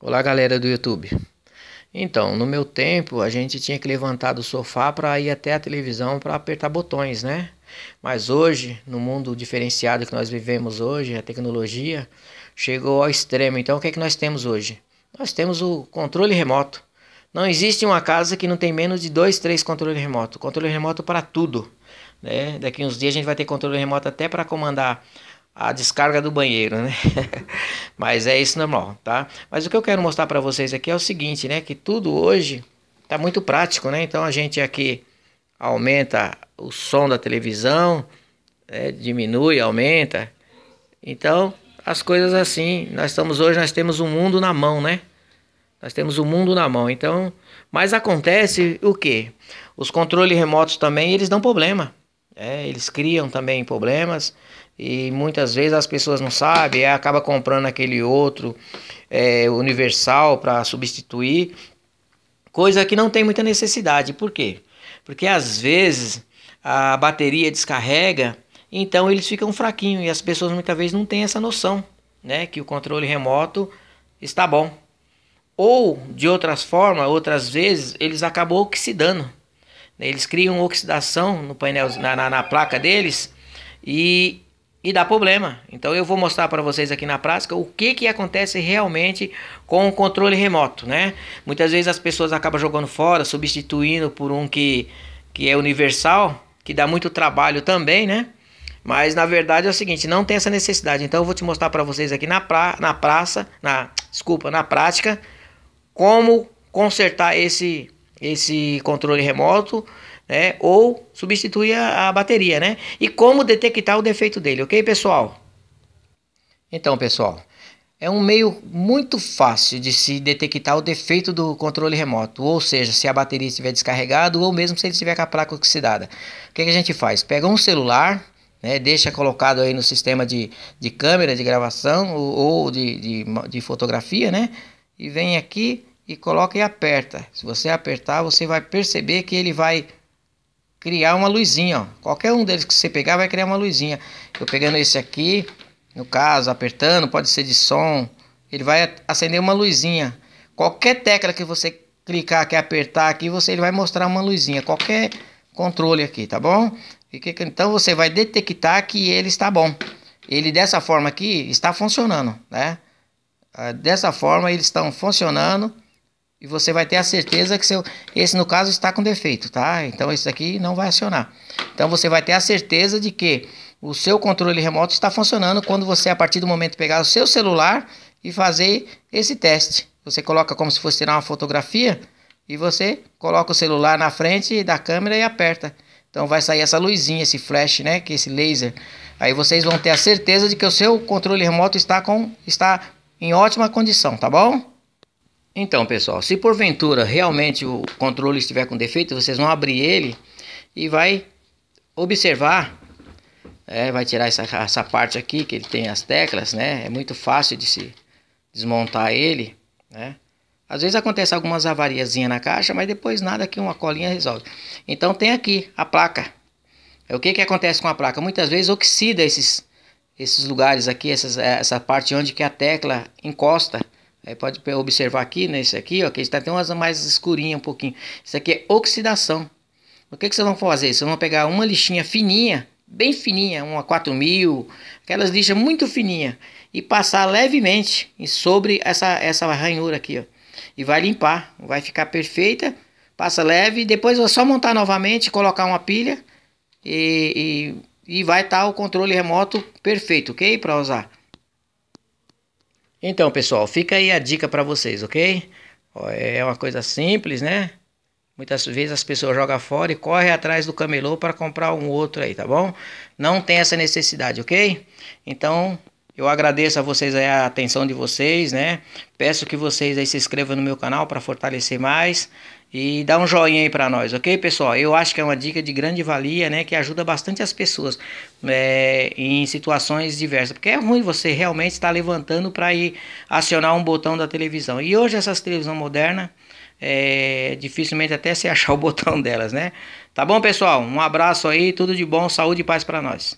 Olá, galera do YouTube. Então, no meu tempo, a gente tinha que levantar do sofá para ir até a televisão para apertar botões, né? Mas hoje, no mundo diferenciado que nós vivemos hoje, a tecnologia chegou ao extremo. Então, o que é que nós temos hoje? Nós temos o controle remoto. Não existe uma casa que não tem menos de dois, três controles remotos. Controle remoto para tudo. Né? Daqui uns dias a gente vai ter controle remoto até para comandar a descarga do banheiro, né? Mas é isso normal, tá? Mas o que eu quero mostrar para vocês aqui é o seguinte, né? Que tudo hoje tá muito prático, né? Então a gente aqui aumenta o som da televisão, é, diminui, aumenta. Então as coisas assim, nós estamos hoje, nós temos o um mundo na mão, né? Nós temos o um mundo na mão. Então, mas acontece o que? Os controles remotos também eles dão problema. É, eles criam também problemas e muitas vezes as pessoas não sabem, acaba comprando aquele outro é, universal para substituir, coisa que não tem muita necessidade. Por quê? Porque às vezes a bateria descarrega, então eles ficam fraquinhos e as pessoas muitas vezes não têm essa noção, né, que o controle remoto está bom. Ou de outras formas, outras vezes eles acabam oxidando. Eles criam oxidação no painel, na, na, na placa deles e e dá problema. Então eu vou mostrar para vocês aqui na prática o que, que acontece realmente com o controle remoto, né? Muitas vezes as pessoas acabam jogando fora, substituindo por um que, que é universal, que dá muito trabalho também, né? Mas na verdade é o seguinte, não tem essa necessidade. Então eu vou te mostrar para vocês aqui na, pra, na praça, na desculpa, na prática, como consertar esse esse controle remoto, né? Ou substituir a, a bateria, né? E como detectar o defeito dele, ok, pessoal? Então, pessoal, é um meio muito fácil de se detectar o defeito do controle remoto, ou seja, se a bateria estiver descarregada ou mesmo se ele estiver com a placa oxidada. O que, que a gente faz? Pega um celular, né, deixa colocado aí no sistema de, de câmera de gravação ou, ou de, de, de, fotografia, né? E vem aqui, e coloca e aperta. Se você apertar, você vai perceber que ele vai criar uma luzinha. Ó. Qualquer um deles que você pegar vai criar uma luzinha. Eu pegando esse aqui, no caso, apertando, pode ser de som, ele vai acender uma luzinha. Qualquer tecla que você clicar aqui, apertar aqui, você ele vai mostrar uma luzinha. Qualquer controle aqui, tá bom? Então você vai detectar que ele está bom. Ele dessa forma aqui está funcionando, né? Ah, dessa forma eles estão funcionando. E você vai ter a certeza que seu, esse no caso está com defeito, tá? Então esse aqui não vai acionar. Então você vai ter a certeza de que o seu controle remoto está funcionando quando você a partir do momento pegar o seu celular e fazer esse teste. Você coloca como se fosse tirar uma fotografia e você coloca o celular na frente da câmera e aperta. Então vai sair essa luzinha, esse flash, né, que esse laser. Aí vocês vão ter a certeza de que o seu controle remoto está com está em ótima condição, tá bom? Então, pessoal, se porventura realmente o controle estiver com defeito, vocês vão abrir ele e vai observar, é, vai tirar essa, essa parte aqui que ele tem as teclas, né? É muito fácil de se desmontar ele, né? Às vezes acontece algumas avariazinhas na caixa, mas depois nada que uma colinha resolve. Então tem aqui a placa. É, o que, que acontece com a placa? Muitas vezes oxida esses, esses lugares aqui, essas, essa parte onde que a tecla encosta. Aí pode observar aqui, né? aqui, ó, que está até umas mais escurinha um pouquinho. Isso aqui é oxidação. O que, que vocês vão fazer? Vocês vão pegar uma lixinha fininha, bem fininha, uma 4000, aquelas lixas muito fininha e passar levemente sobre essa, essa ranhura aqui, ó. E vai limpar, vai ficar perfeita, passa leve, depois é só montar novamente, colocar uma pilha e, e, e vai estar tá o controle remoto perfeito, ok? Para usar. Então, pessoal, fica aí a dica para vocês, ok? É uma coisa simples, né? Muitas vezes as pessoas jogam fora e correm atrás do camelô para comprar um outro aí, tá bom? Não tem essa necessidade, ok? Então, eu agradeço a vocês a atenção de vocês, né? Peço que vocês aí se inscrevam no meu canal para fortalecer mais e dá um joinha aí para nós, ok, pessoal? Eu acho que é uma dica de grande valia, né? Que ajuda bastante as pessoas é, em situações diversas, porque é ruim você realmente estar levantando para ir acionar um botão da televisão. E hoje essas televisão moderna é, dificilmente até se achar o botão delas, né? Tá bom, pessoal? Um abraço aí, tudo de bom, saúde e paz para nós.